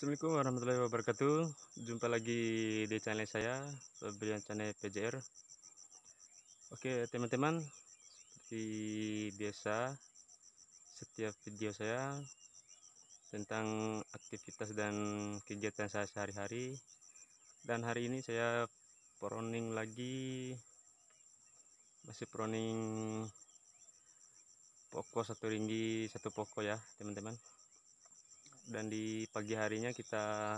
Assalamualaikum warahmatullahi wabarakatuh Jumpa lagi di channel saya Pembelian channel PJR Oke teman-teman Seperti biasa Setiap video saya Tentang aktivitas dan kegiatan saya sehari-hari Dan hari ini saya Proning lagi Masih proning Pokok satu ringgi Satu pokok ya teman-teman dan di pagi harinya kita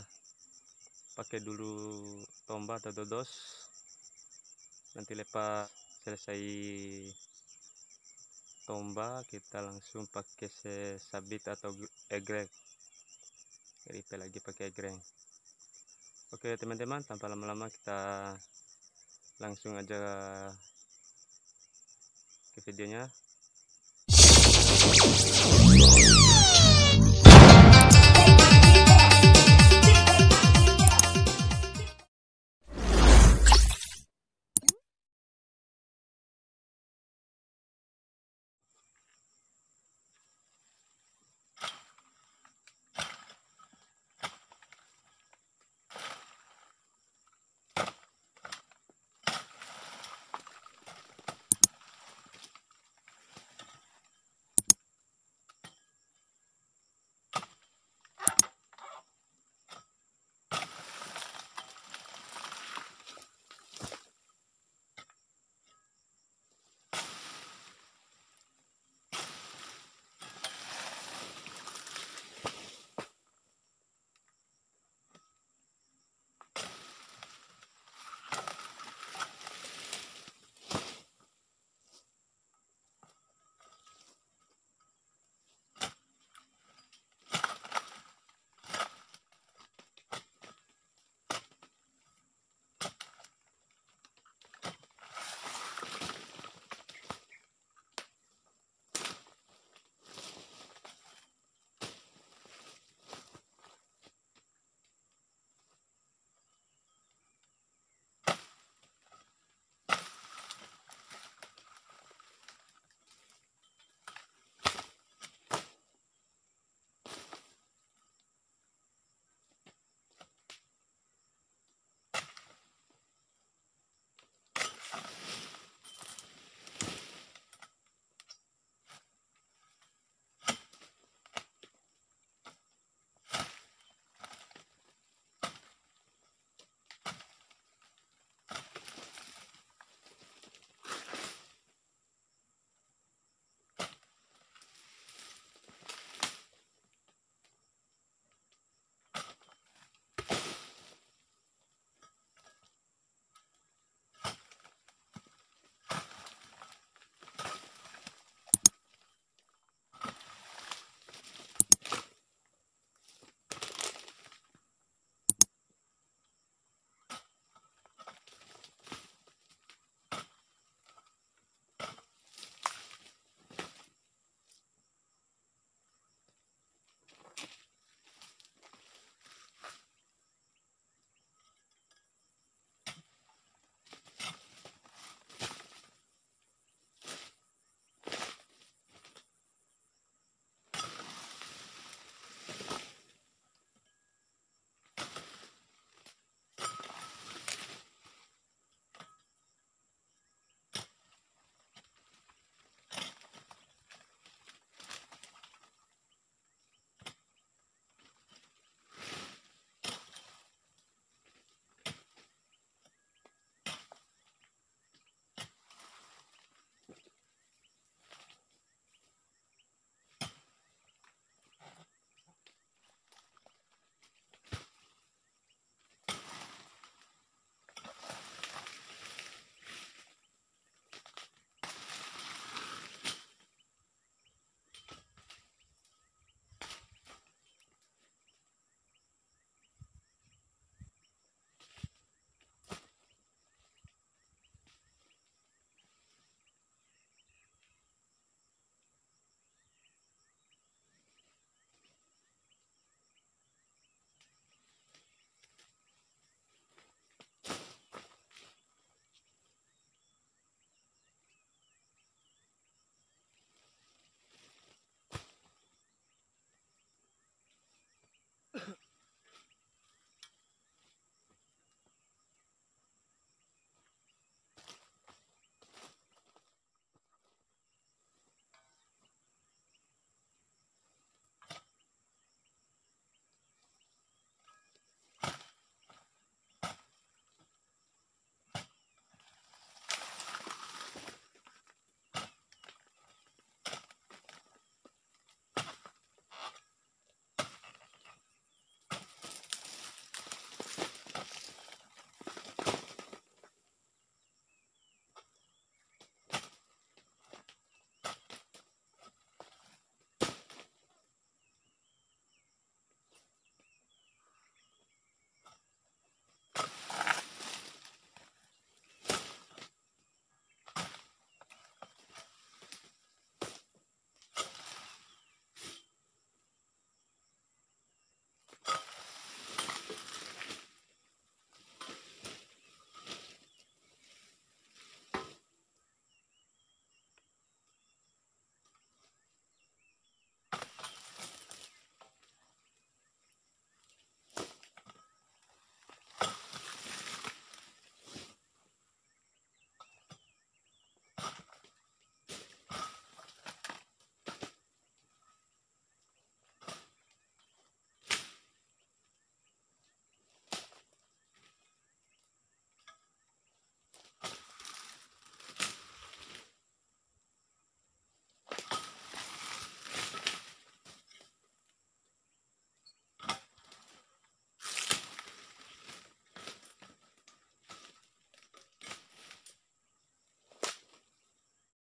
pakai dulu tombak atau dodos nanti lepas selesai tombak kita langsung pakai sabit atau egrek kita lagi pakai egrek oke teman-teman tanpa lama-lama kita langsung aja ke videonya